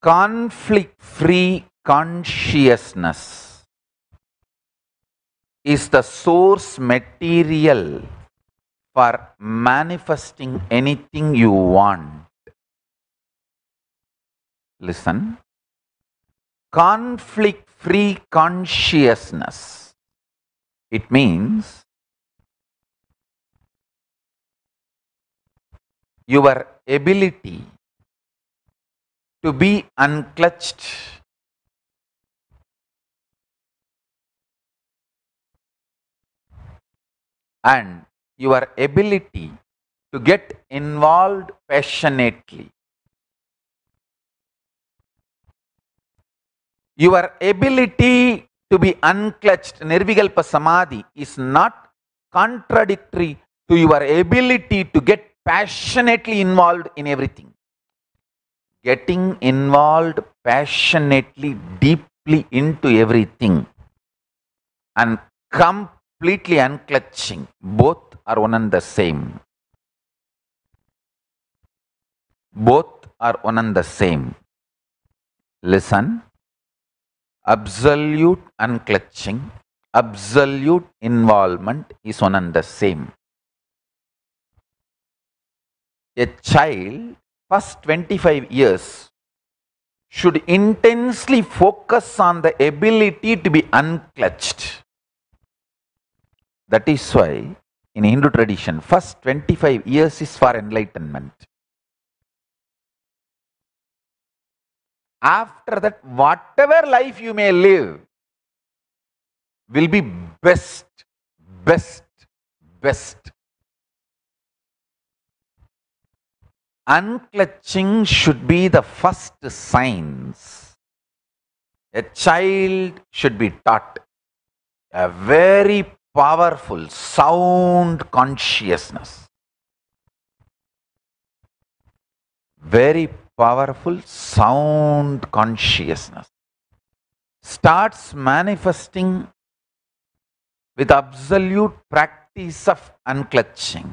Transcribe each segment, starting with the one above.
conflict free consciousness is the source material for manifesting anything you want. Listen, conflict free consciousness, it means your ability to be unclutched. And your ability to get involved passionately. Your ability to be unclutched, nirvigalpa samadhi, is not contradictory to your ability to get passionately involved in everything getting involved passionately, deeply into everything and completely unclutching. Both are one and the same. Both are one and the same. Listen, absolute unclutching, absolute involvement is one and the same. A child first 25 years should intensely focus on the ability to be unclutched. That is why in Hindu tradition, first 25 years is for enlightenment. After that, whatever life you may live will be best, best, best unclutching should be the first signs. A child should be taught a very powerful sound consciousness. Very powerful sound consciousness starts manifesting with absolute practice of unclutching.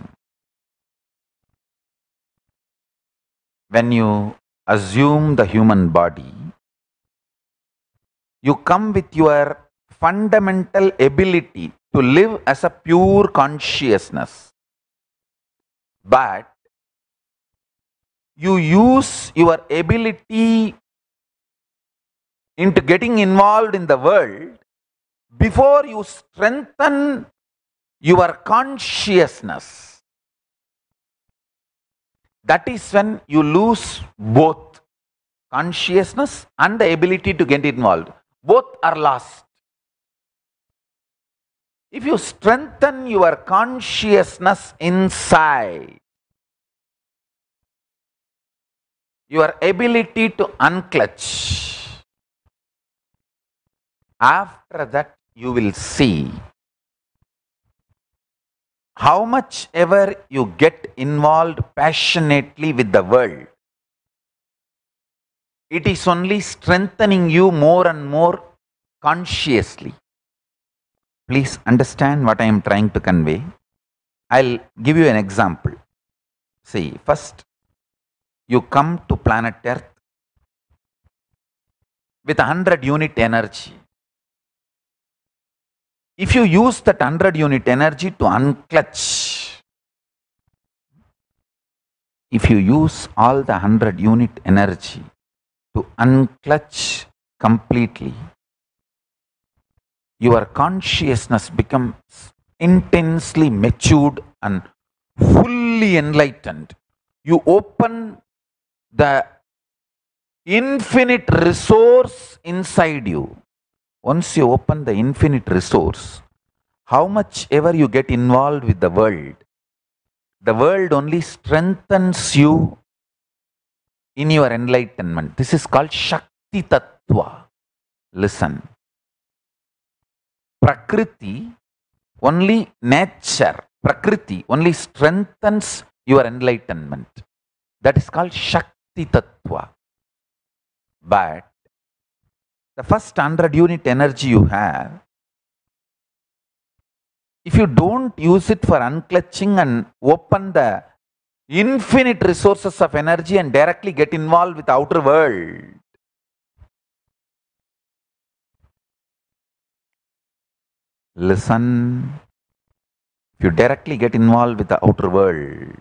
when you assume the human body, you come with your fundamental ability to live as a pure consciousness. But you use your ability into getting involved in the world before you strengthen your consciousness that is when you lose both consciousness and the ability to get involved. Both are lost. If you strengthen your consciousness inside, your ability to unclutch, after that you will see how much ever you get involved passionately with the world, it is only strengthening you more and more consciously. Please understand what I am trying to convey. I'll give you an example. See, first you come to planet Earth with 100 unit energy if you use that 100 unit energy to unclutch, if you use all the 100 unit energy to unclutch completely, your consciousness becomes intensely matured and fully enlightened. You open the infinite resource inside you once you open the infinite resource, how much ever you get involved with the world, the world only strengthens you in your enlightenment. This is called Shakti Tattva. Listen. Prakriti, only nature, Prakriti only strengthens your enlightenment. That is called Shakti Tattva. But the first 100 unit energy you have, if you don't use it for unclutching and open the infinite resources of energy and directly get involved with outer world, listen, if you directly get involved with the outer world,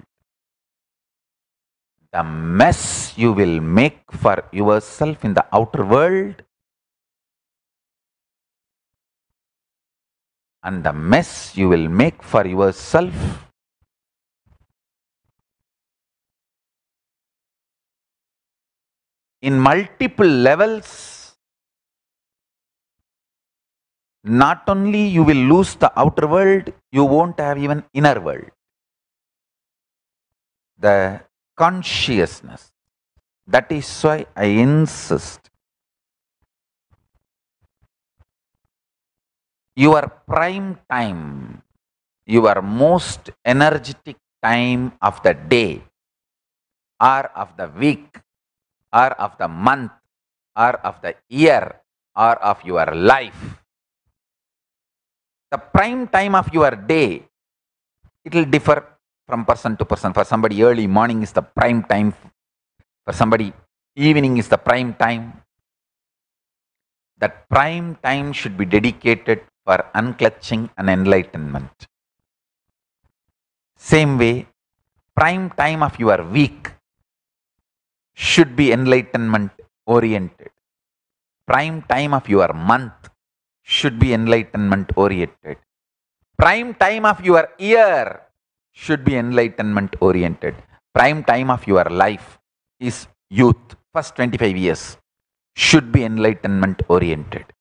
the mess you will make for yourself in the outer world and the mess you will make for yourself. In multiple levels, not only you will lose the outer world, you won't have even inner world. The consciousness. That is why I insist your prime time, your most energetic time of the day, or of the week, or of the month, or of the year, or of your life. The prime time of your day, it will differ from person to person. For somebody, early morning is the prime time. For somebody, evening is the prime time. That prime time should be dedicated for unclutching and enlightenment. Same way, prime time of your week should be enlightenment oriented. Prime time of your month should be enlightenment oriented. Prime time of your year should be enlightenment oriented. Prime time of your life is youth, first 25 years, should be enlightenment oriented.